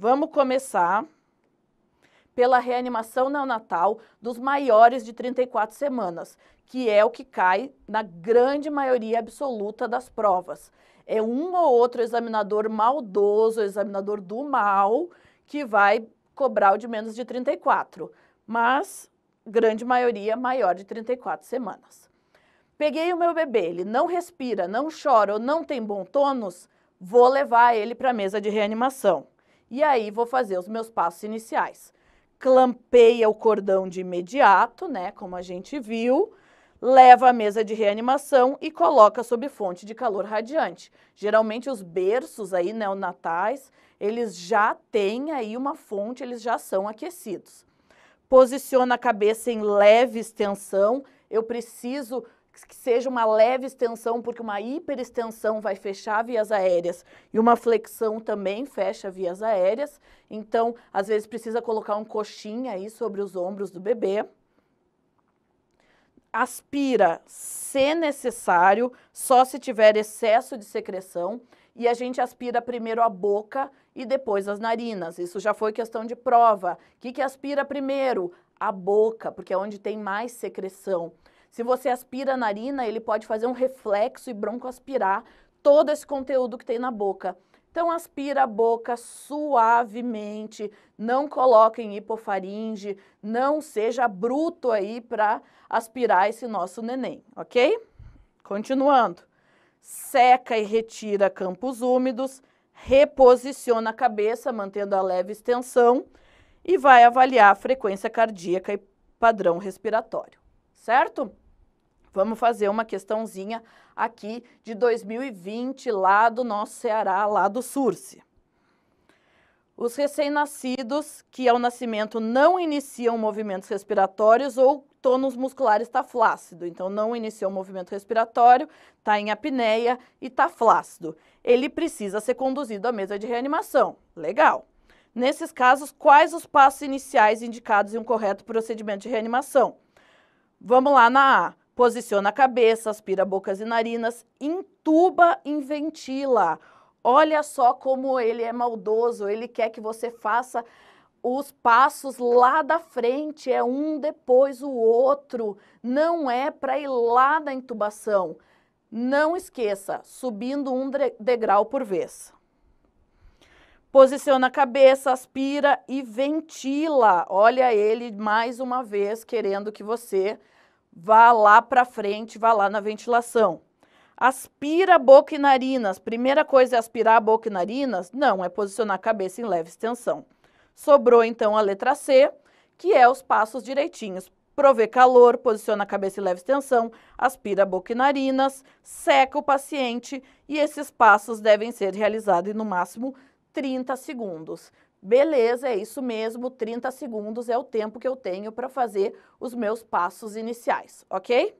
Vamos começar pela reanimação neonatal dos maiores de 34 semanas, que é o que cai na grande maioria absoluta das provas. É um ou outro examinador maldoso, examinador do mal, que vai cobrar o de menos de 34, mas grande maioria maior de 34 semanas. Peguei o meu bebê, ele não respira, não chora ou não tem bom tônus, vou levar ele para a mesa de reanimação. E aí vou fazer os meus passos iniciais. Clampeia o cordão de imediato, né, como a gente viu, leva a mesa de reanimação e coloca sob fonte de calor radiante. Geralmente os berços aí neonatais, eles já têm aí uma fonte, eles já são aquecidos. Posiciona a cabeça em leve extensão, eu preciso que seja uma leve extensão, porque uma hiperextensão vai fechar vias aéreas e uma flexão também fecha vias aéreas. Então, às vezes precisa colocar um coxinha aí sobre os ombros do bebê. Aspira, se necessário, só se tiver excesso de secreção e a gente aspira primeiro a boca e depois as narinas. Isso já foi questão de prova. O que, que aspira primeiro? A boca, porque é onde tem mais secreção. Se você aspira a narina, ele pode fazer um reflexo e broncoaspirar todo esse conteúdo que tem na boca. Então aspira a boca suavemente, não coloque em hipofaringe, não seja bruto aí para aspirar esse nosso neném, ok? Continuando. Seca e retira campos úmidos, reposiciona a cabeça, mantendo a leve extensão e vai avaliar a frequência cardíaca e padrão respiratório, certo? Vamos fazer uma questãozinha aqui de 2020 lá do nosso Ceará, lá do Surse. Os recém-nascidos que ao nascimento não iniciam movimentos respiratórios ou tônus muscular está flácido, então não iniciou movimento respiratório, está em apneia e está flácido. Ele precisa ser conduzido à mesa de reanimação. Legal. Nesses casos, quais os passos iniciais indicados em um correto procedimento de reanimação? Vamos lá na A. Posiciona a cabeça, aspira bocas e narinas, intuba e ventila. Olha só como ele é maldoso, ele quer que você faça os passos lá da frente, é um depois o outro, não é para ir lá da intubação. Não esqueça, subindo um degrau por vez. Posiciona a cabeça, aspira e ventila. Olha ele mais uma vez querendo que você vá lá para frente, vá lá na ventilação. Aspira boca e narinas. Primeira coisa é aspirar a boca e narinas? Não, é posicionar a cabeça em leve extensão. Sobrou então a letra C, que é os passos direitinhos. Prover calor, posiciona a cabeça em leve extensão, aspira a boca e narinas, seca o paciente e esses passos devem ser realizados no máximo 30 segundos. Beleza, é isso mesmo, 30 segundos é o tempo que eu tenho para fazer os meus passos iniciais, ok?